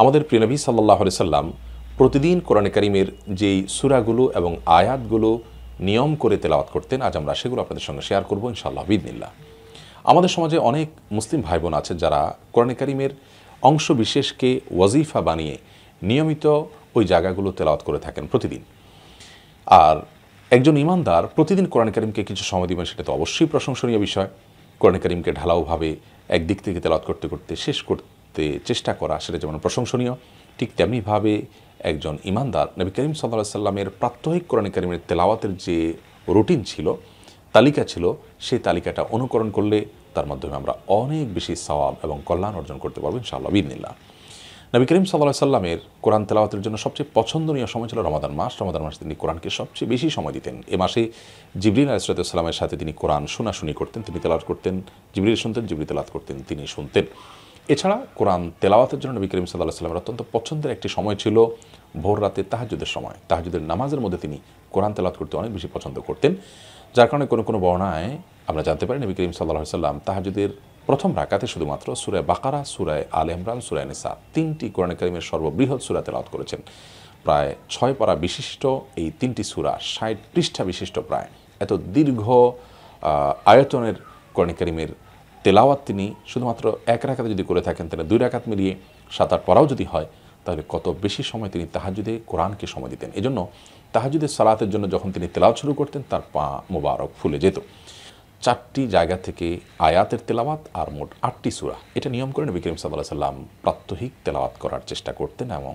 আমাদের প্রিয়নবী সাল্লাহ সাল্লাম প্রতিদিন কোরআনে করিমের যেই সুরাগুলো এবং আয়াতগুলো নিয়ম করে তেলাওয়াত করতেন আজ আমরা সেগুলো আপনাদের সঙ্গে শেয়ার করবো ইনশাআল্লাহ বিদিনিল্লা আমাদের সমাজে অনেক মুসলিম ভাই বোন আছে যারা কোরআনে করিমের অংশ বিশেষকে ওয়াজিফা বানিয়ে নিয়মিত ওই জায়গাগুলো তেলাওয়াত করে থাকেন প্রতিদিন আর একজন ইমানদার প্রতিদিন কোরআন করিমকে কিছু সময় দিবেন সেটা তো অবশ্যই প্রশংসনীয় বিষয় কোরআন করিমকে ঢালাওভাবে একদিক থেকে তেলাওয়াত করতে করতে শেষ করতে করতে চেষ্টা করা সেটা যেমন প্রশংসনীয় ঠিক তেমনিভাবে একজন ইমানদার নবী করিম সাল্লাহ সাল্লামের প্রাত্যহিক কোরআন করিমের তেলাওয়াতের যে রুটিন ছিল তালিকা ছিল সেই তালিকাটা অনুকরণ করলে তার মাধ্যমে আমরা অনেক বেশি সওয়াব এবং কল্যাণ অর্জন করতে পারবো ইনশাআল্লাহ বিদিনিল্লা নবী করিম সাল্লাহ সাল্লামের কোরআন তেলাওয়াতের জন্য সবচেয়ে পছন্দনীয় সময় ছিল রমাদান মাস রমাদান মাসে তিনি কোরআনকে সবচেয়ে বেশি সময় দিতেন এ মাসে জিবরিল সাল্লামের সাথে তিনি কোরআন শোনাশুনি করতেন তিনি তেলাওয়াত করতেন জিবরিল শুনতেন জিবরি তেলাওয়াত করতেন তিনি শুনতেন এছাড়া কোরআন তেলাওয়াতের জন্য নবী করিম সাল্লাহ সাল্লামের অত্যন্ত পছন্দের একটি সময় ছিল ভোর রাতে তাহাজুদের সময় তাহাজুদের নামাজের মধ্যে তিনি কোরআন তেলাওয়াত করতে অনেক বেশি পছন্দ করতেন যার কারণে কোনো কোনো বর্ণায় আমরা জানতে পারি নবী করিম সাল্লাহ সাল্লাম তাহাজুদের প্রথম রাকাতে শুধুমাত্র সুরায় বাকারা সুরায় আল ইমরান সুরায় নিসা তিনটি কোরআন করিমের সর্ববৃহৎ সুরা তেলাওয়াত করেছেন প্রায় ছয় পারা বিশিষ্ট এই তিনটি সুরা ষাট পৃষ্ঠা বিশিষ্ট প্রায় এত দীর্ঘ আয়তনের কোরআন করিমের তেলাওয়াত তিনি শুধুমাত্র এক রাখাতে যদি করে থাকেন তাহলে দুই রাখাত মিলিয়ে সাঁতার পরাও পড়াও যদি হয় তাহলে কত বেশি সময় তিনি তাহাজুদে কোরআনকে সময় দিতেন এজন্য তাহাজুদের সালাতের জন্য যখন তিনি তেলাওয়াত শুরু করতেন তার পা মোবারক ফুলে যেত চারটি জায়গা থেকে আয়াতের তেলাওয়াত আর মোট আটটি সুরা এটা নিয়ম করে নবী করিম সাল্লাহ সাল্লাম প্রাত্যহিক তেলাওয়াত করার চেষ্টা করতেন এবং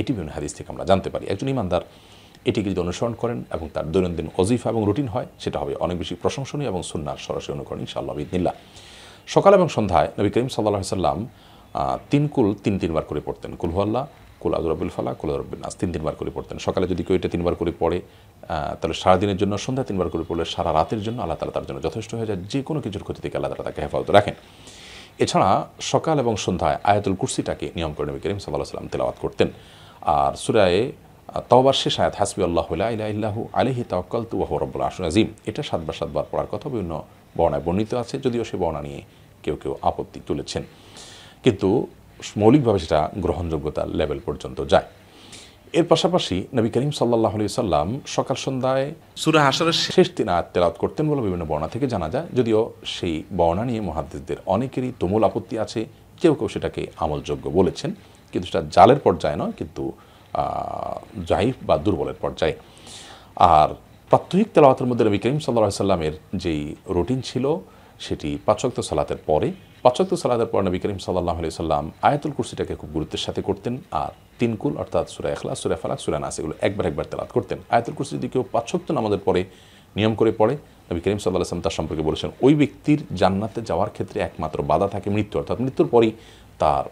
এটি বিভিন্ন হাদিস থেকে আমরা জানতে পারি একজন ইমানদার এটিকে যদি অনুসরণ করেন এবং তার দৈনন্দিন অজিফা এবং রুটিন হয় সেটা হবে অনেক বেশি প্রশংসনীয় এবং সুন্নার সরাসরি অনুকরণ ইনশাআল্লাহ বিদিনিল্লা সকাল এবং সন্ধ্যায় নবী করিম সাল্লাহ সাল্লাম তিন কুল তিন তিনবার করে পড়তেন কুলহুয়াল্লাহ কুল আদুরাবুল ফালা কুল আজরাবুল নাস তিন তিনবার করে পড়তেন সকালে যদি কেউ এটা তিনবার করে পড়ে তাহলে সারাদিনের জন্য সন্ধ্যা তিনবার করে পড়লে সারা রাতের জন্য আল্লাহ তালা তার জন্য যথেষ্ট হয়ে যায় যে কোনো কিছুর ক্ষতি থেকে আল্লাহ তালা তাকে হেফাজত রাখেন এছাড়া সকাল এবং সন্ধ্যায় আয়াতুল কুরসিটাকে নিয়ম করে নবী করিম সাল্লাহ সাল্লাম তেলাওয়াত করতেন আর সুরায়ে তওবার শেষ আয়াত হাসবি আল্লাহ ইলাহু আলহি তাওকাল তু ওয়াহ রব্বুল আসুন আজিম এটা সাতবার সাতবার পড়ার কথা বিভিন্ন বর্ণায় বর্ণিত আছে যদিও সে বর্ণা নিয়ে কেউ কেউ আপত্তি তুলেছেন কিন্তু মৌলিকভাবে সেটা গ্রহণযোগ্যতা লেভেল পর্যন্ত যায় এর পাশাপাশি নবী করিম সাল্লাহ আলি সাল্লাম সকাল সন্ধ্যায় সুরা হাসারের শেষ দিন আয়াত করতেন বলে বিভিন্ন বর্ণা থেকে জানা যায় যদিও সেই বর্ণা নিয়ে মহাদেশদের অনেকেরই তুমুল আপত্তি আছে কেউ কেউ সেটাকে আমলযোগ্য বলেছেন কিন্তু সেটা জালের পর্যায়ে নয় কিন্তু জাহিফ বা দুর্বলের পর্যায়ে আর প্রাত্যহিক তেলাওয়াতের মধ্যে নবী করিম সাল্লাহ সাল্লামের যেই রুটিন ছিল সেটি পাঁচক্ত সালাতের পরে পাঁচক্ত সালাতের পর নবী করিম সাল্লাহ আলি সাল্লাম আয়াতুল কুরসিটাকে খুব গুরুত্বের সাথে করতেন আর তিনকুল অর্থাৎ সুরা এখলা সুরা ফালাক সুরা নাস এগুলো একবার একবার তেলাত করতেন আয়াতুল কুরসি যদি কেউ পাঁচক্ত নামাজের পরে নিয়ম করে পড়ে নবী করিম সাল্লাহ আসলাম তার সম্পর্কে বলেছেন ওই ব্যক্তির জান্নাতে যাওয়ার ক্ষেত্রে একমাত্র বাধা থাকে মৃত্যু অর্থাৎ মৃত্যুর পরই তার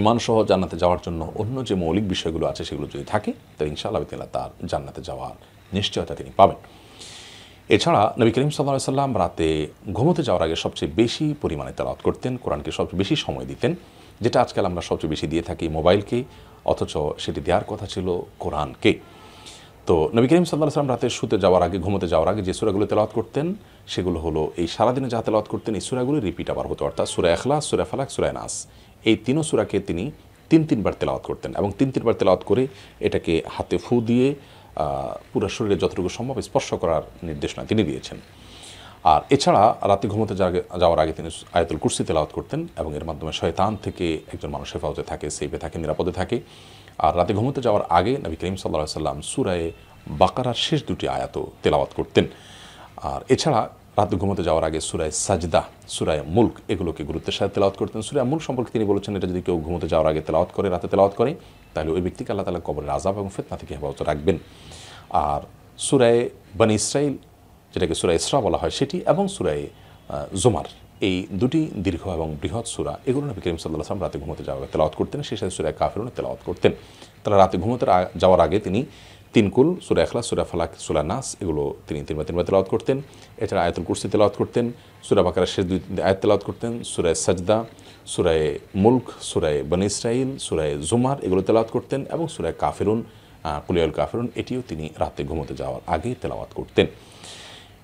ইমানসহ জান্নাতে যাওয়ার জন্য অন্য যে মৌলিক বিষয়গুলো আছে সেগুলো যদি থাকে তাহলে ইনশাআল্লাহ তার জান্নাতে যাওয়ার নিশ্চয়তা তিনি পাবেন এছাড়া নবী করিম সাল্লাহ সাল্লাম রাতে ঘুমোতে যাওয়ার আগে সবচেয়ে বেশি পরিমাণে তেলাওয়াত করতেন কোরআনকে সবচেয়ে বেশি সময় দিতেন যেটা আজকাল আমরা সবচেয়ে বেশি দিয়ে থাকি মোবাইলকে অথচ সেটি দেওয়ার কথা ছিল কোরআনকে তো নবী করিম সাল্লাহ সাল্লাম রাতে শুতে যাওয়ার আগে ঘুমোতে যাওয়ার আগে যে সুরাগুলো তেলাওয়াত করতেন সেগুলো হলো এই সারাদিনে যা তেলাওয়াত করতেন এই সুরাগুলো রিপিট আবার হতো অর্থাৎ সুরা এখলা সুরা ফালাক সুরায় নাস এই তিনও সুরাকে তিনি তিন তিনবার তেলাওয়াত করতেন এবং তিন তিনবার তেলাওয়াত করে এটাকে হাতে ফু দিয়ে পুরো শরীরে যতটুকু সম্ভব স্পর্শ করার নির্দেশনা তিনি দিয়েছেন আর এছাড়া রাতে ঘুমোতে যাওয়ার আগে তিনি আয়াতুল কুর্সি তেলাওয়াত করতেন এবং এর মাধ্যমে শয়তান থেকে একজন মানুষ হেফাজতে থাকে সেফে থাকে নিরাপদে থাকে আর রাতে ঘুমোতে যাওয়ার আগে নবী করিম সাল্লাহ সাল্লাম সুরায়ে বাকারার শেষ দুটি আয়াত তেলাওয়াত করতেন আর এছাড়া রাত ঘুমাতে যাওয়ার আগে সুরায় সাজদা সুরায় মুল্ক এগুলোকে গুরুত্বের সাথে তেলাওত করতেন সুরায় মুল্ক সম্পর্কে তিনি বলেছেন এটা যদি কেউ ঘুমোতে যাওয়ার আগে তেলাওত করে রাতে তেলাওয়াত করে তাহলে ওই ব্যক্তিকে আল্লাহ তালা কবরের আজাব এবং ফেতনা থেকে হেফাজত রাখবেন আর সুরায় বানি ইসরাইল যেটাকে সুরায় ইসরা বলা হয় সেটি এবং সুরায় জোমার এই দুটি দীর্ঘ এবং বৃহৎ সুরা এগুলো নবী করিম সাল্লাহ আসলাম রাতে ঘুমোতে যাওয়ার তেলাওয়াত করতেন সেই সাথে সুরায় কাফেরুনে তেলাওয়াত করতেন তারা রাতে ঘুমোতে যাওয়ার আগে তিনি তিনকুল সুরা এখলা সুরা ফালাক সুরা নাস এগুলো তিনি তিনবার তিনবার তেলাওত করতেন এছাড়া আয়াতুল কুরসি তেলাওয়াত করতেন সুরা বাকারা শেষ দুই আয়াত তেলাওত করতেন সুরায় সাজদা সুরায় মুল্ক সুরায় বন ইসরাইল সুরায় জুমার এগুলো তেলাওয়াত করতেন এবং সুরায় কাফেরুন কুলিয়াল কাফেরুন এটিও তিনি রাতে ঘুমোতে যাওয়ার আগে তেলাওয়াত করতেন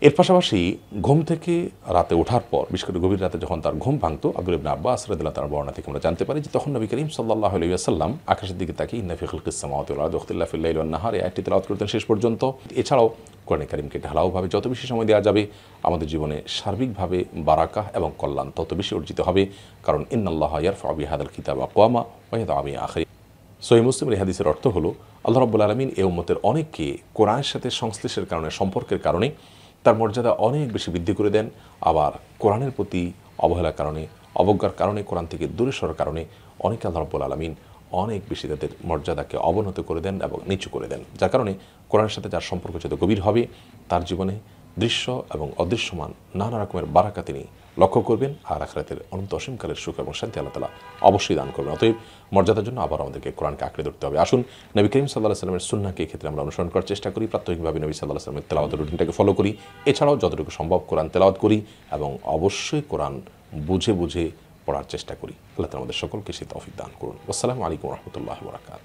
এর পাশাপাশি ঘুম থেকে রাতে ওঠার পর বিশেষ করে গভীর রাতে যখন তার ঘুম ভাঙত আব্দুল ইবনা আব্বাস তার বর্ণনা থেকে আমরা জানতে পারি যে তখন নবী করিম সাল্লাহ আলাইসাল্লাম আকাশের দিকে তাকে দখতুল্লাহ ফিল্লাহার এই আটটি তেলাওয়াত করতেন শেষ পর্যন্ত এছাড়াও কোরআন করিমকে ঢালাওভাবে যত বেশি সময় দেওয়া যাবে আমাদের জীবনে সার্বিকভাবে বারাকা এবং কল্যাণ তত বেশি অর্জিত হবে কারণ ইন্নাল্লাহ ইয়ার আবি হাদাল কিতাব আকোয়ামা ওয়াহিদ আমি আখরি সোহি মুসলিমের রেহাদিসের অর্থ হলো আল্লাহ রব্বুল আলমিন এ উম্মতের অনেককে কোরআনের সাথে সংশ্লেষের কারণে সম্পর্কের কারণে তার মর্যাদা অনেক বেশি বৃদ্ধি করে দেন আবার কোরআনের প্রতি অবহেলার কারণে অবজ্ঞার কারণে কোরআন থেকে দূরে সরার কারণে অনেক আল্লাহ রব্বুল আলমিন অনেক বেশি তাদের মর্যাদাকে অবনত করে দেন এবং নিচু করে দেন যার কারণে কোরআনের সাথে যার সম্পর্ক যত গভীর হবে তার জীবনে দৃশ্য এবং অদৃশ্যমান নানা রকমের বারাকা তিনি লক্ষ্য করবেন আর আখরাতের অনন্ত অসীমকালের সুখ এবং শান্তি আল্লাহ তালা অবশ্যই দান করবেন অতএব মর্যাদার জন্য আবার আমাদেরকে কোরআনকে আঁকড়ে ধরতে হবে আসুন নবী করিম সাল্লাহ সাল্লামের সুন্নাকে ক্ষেত্রে আমরা অনুসরণ করার চেষ্টা করি প্রাত্যহিকভাবে নবী সাল্লাহ সাল্লামের তেলাওয়াত রুটিনটাকে ফলো করি এছাড়াও যতটুকু সম্ভব কোরআন তেলাওয়াত করি এবং অবশ্যই কোরআন বুঝে বুঝে পড়ার চেষ্টা করি আল্লাহ আমাদের সকলকে সে তফিক দান করুন আসসালামু আলাইকুম রহমতুল্লাহ বরাকাত